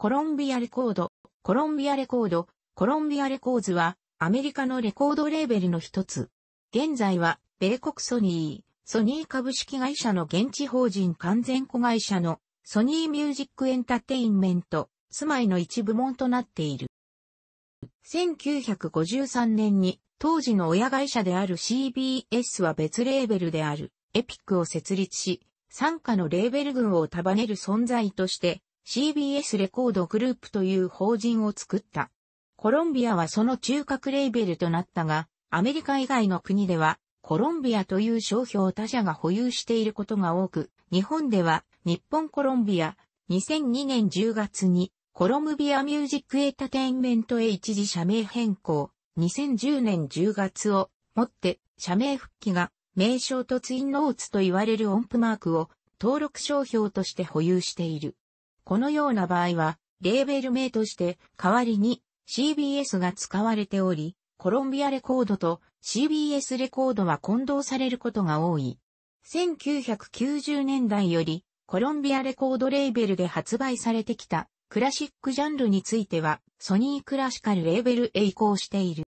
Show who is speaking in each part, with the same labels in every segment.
Speaker 1: コロンビアレコード、コロンビアレコード、コロンビアレコーズは、アメリカのレコードレーベルの一つ。現在は、米国ソニー、ソニー株式会社の現地法人完全子会社のソニーミュージックエンタテインメント、住まいの一部門となっている。1953年に当時の親会社である CBS は別レーベルであるエピックを設立し、参加のレーベル群を束ねる存在として CBS レコードグループという法人を作った。コロンビアはその中核レーベルとなったが、アメリカ以外の国では、コロンビアという商標を他社が保有していることが多く、日本では、日本コロンビア、2002年10月に、コロムビアミュージックエンタテインメントへ一時社名変更、2010年10月をもって社名復帰が名称とツインノーツと言われる音符マークを登録商標として保有している。このような場合は、レーベル名として代わりに CBS が使われており、コロンビアレコードと CBS レコードは混同されることが多い。1990年代よりコロンビアレコードレーベルで発売されてきたクラシックジャンルについてはソニークラシカルレーベルへ移行している。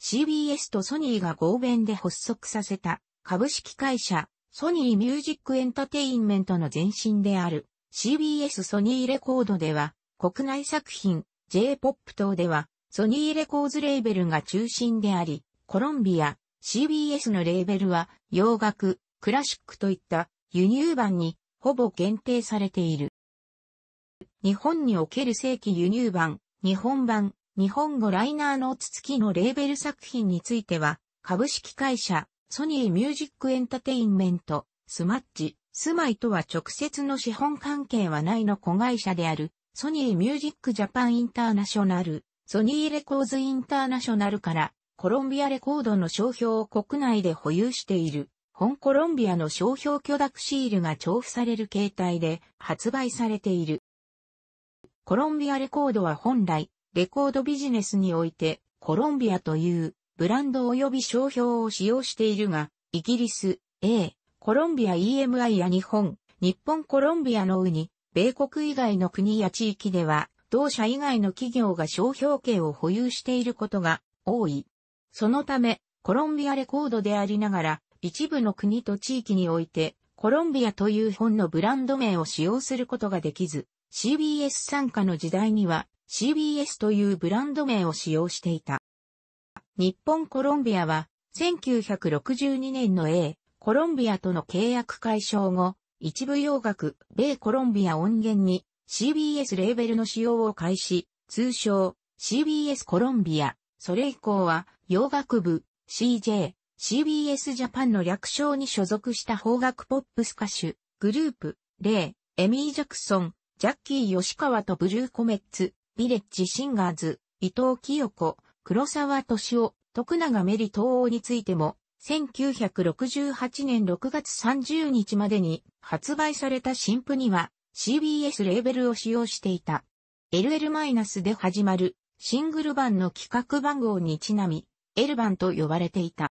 Speaker 1: CBS とソニーが合弁で発足させた株式会社ソニーミュージックエンタテインメントの前身である CBS ソニーレコードでは、国内作品、J-POP 等では、ソニーレコーズレーベルが中心であり、コロンビア、CBS のレーベルは、洋楽、クラシックといった輸入版に、ほぼ限定されている。日本における正規輸入版、日本版、日本語ライナーのーツ付きのレーベル作品については、株式会社、ソニーミュージックエンタテインメント、スマッチ、住まいとは直接の資本関係はないの子会社である、ソニーミュージックジャパンインターナショナル、ソニーレコーズインターナショナルから、コロンビアレコードの商標を国内で保有している、本コロンビアの商標許諾シールが重付される形態で発売されている。コロンビアレコードは本来、レコードビジネスにおいて、コロンビアというブランド及び商標を使用しているが、イギリス、A、コロンビア EMI や日本、日本コロンビアのウに、米国以外の国や地域では、同社以外の企業が商標権を保有していることが多い。そのため、コロンビアレコードでありながら、一部の国と地域において、コロンビアという本のブランド名を使用することができず、CBS 参加の時代には CBS というブランド名を使用していた。日本コロンビアは1962年の A コロンビアとの契約解消後、一部洋楽、米コロンビア音源に CBS レーベルの使用を開始、通称 CBS コロンビア。それ以降は洋楽部 CJ、CBS ジャパンの略称に所属した邦楽ポップス歌手、グループ、レイ、エミー・ジャクソン、ジャッキー・吉川とブルー・コメッツ、ビレッジ・シンガーズ、伊藤清子、黒沢敏夫、徳永メリ東についても1968年6月30日までに発売された新譜には CBS レーベルを使用していた。LL- で始まるシングル版の企画番号にちなみ、L 版と呼ばれていた。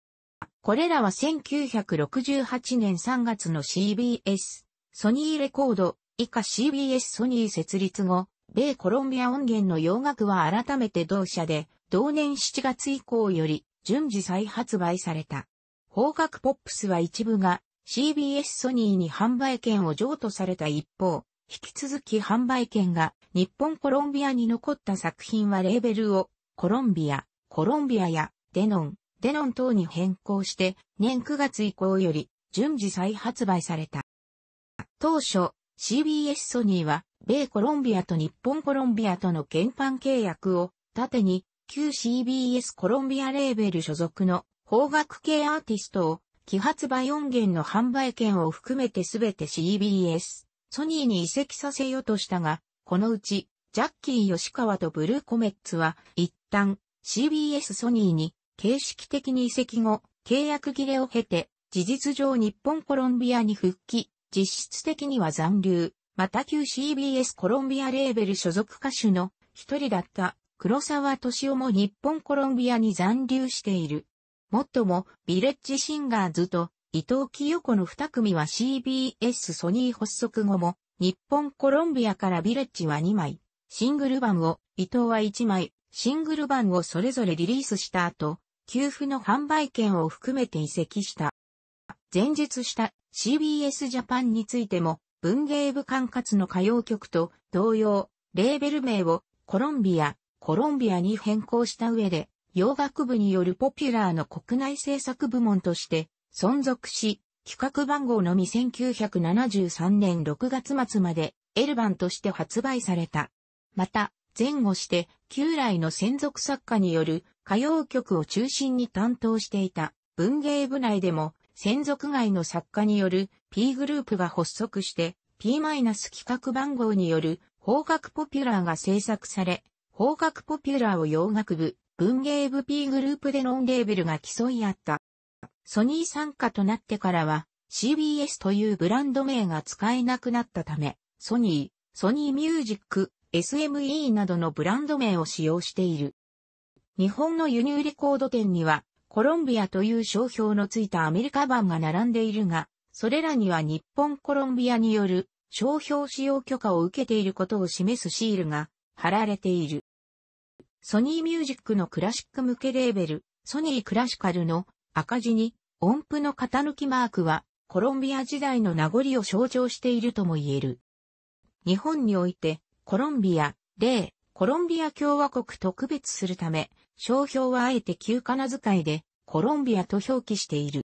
Speaker 1: これらは1968年3月の CBS、ソニーレコード、以下 CBS ソニー設立後、米コロンビア音源の洋楽は改めて同社で、同年7月以降より順次再発売された。方角ポップスは一部が CBS ソニーに販売権を譲渡された一方、引き続き販売権が日本コロンビアに残った作品はレーベルをコロンビア、コロンビアやデノン、デノン等に変更して年9月以降より順次再発売された。当初 CBS ソニーは米コロンビアと日本コロンビアとの原版契約を盾に旧 CBS コロンビアレーベル所属の方角系アーティストを、揮発売音源の販売権を含めてすべて CBS、ソニーに移籍させようとしたが、このうち、ジャッキー吉川とブルーコメッツは、一旦 CBS ソニーに形式的に移籍後、契約切れを経て、事実上日本コロンビアに復帰、実質的には残留、また旧 CBS コロンビアレーベル所属歌手の一人だった黒沢敏夫も日本コロンビアに残留している。もっとも、ビレッジシンガーズと伊藤清子の2組は CBS ソニー発足後も、日本コロンビアからビレッジは2枚、シングル版を、伊藤は1枚、シングル版をそれぞれリリースした後、給付の販売権を含めて移籍した。前述した CBS ジャパンについても、文芸部管轄の歌謡曲と同様、レーベル名をコロンビア、コロンビアに変更した上で、洋楽部によるポピュラーの国内制作部門として存続し、企画番号のみ1973年6月末までエルバンとして発売された。また、前後して旧来の専属作家による歌謡曲を中心に担当していた文芸部内でも専属外の作家による P グループが発足して P- 企画番号による方角ポピュラーが制作され、方角ポピュラーを洋楽部、文芸部 P グループでノンレーベルが競い合った。ソニー参加となってからは CBS というブランド名が使えなくなったため、ソニー、ソニーミュージック、SME などのブランド名を使用している。日本の輸入レコード店には、コロンビアという商標のついたアメリカ版が並んでいるが、それらには日本コロンビアによる商標使用許可を受けていることを示すシールが貼られている。ソニーミュージックのクラシック向けレーベル、ソニークラシカルの赤字に音符の型抜きマークはコロンビア時代の名残を象徴しているとも言える。日本においてコロンビア、例、コロンビア共和国と区別するため、商標はあえて旧仮名遣いでコロンビアと表記している。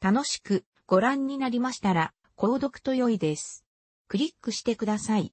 Speaker 1: 楽しくご覧になりましたら、購読と良いです。クリックしてください。